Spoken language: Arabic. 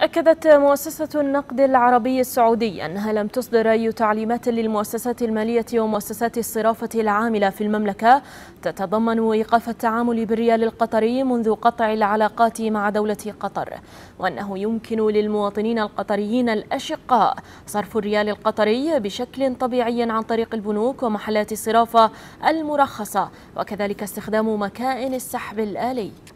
أكدت مؤسسة النقد العربي السعودي أنها لم تصدر أي تعليمات للمؤسسات المالية ومؤسسات الصرافة العاملة في المملكة تتضمن إيقاف التعامل بالريال القطري منذ قطع العلاقات مع دولة قطر وأنه يمكن للمواطنين القطريين الأشقاء صرف الريال القطري بشكل طبيعي عن طريق البنوك ومحلات الصرافة المرخصة وكذلك استخدام مكائن السحب الآلي